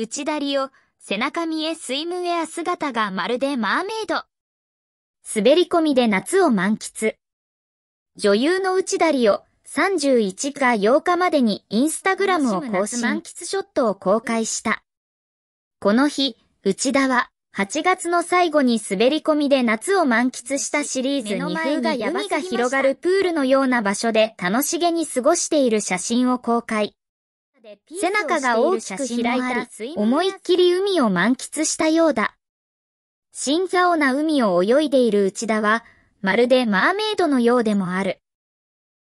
内だりを背中見えスイムウェア姿がまるでマーメイド。滑り込みで夏を満喫。女優の内田理を31か8日までにインスタグラムを更新。満喫ショットを公開した。この日、内田は8月の最後に滑り込みで夏を満喫したシリーズ2風が海が広がるプールのような場所で楽しげに過ごしている写真を公開。背中が大きく開いた、思いっきり海を満喫したようだ。新竿な海を泳いでいる内田は、まるでマーメイドのようでもある。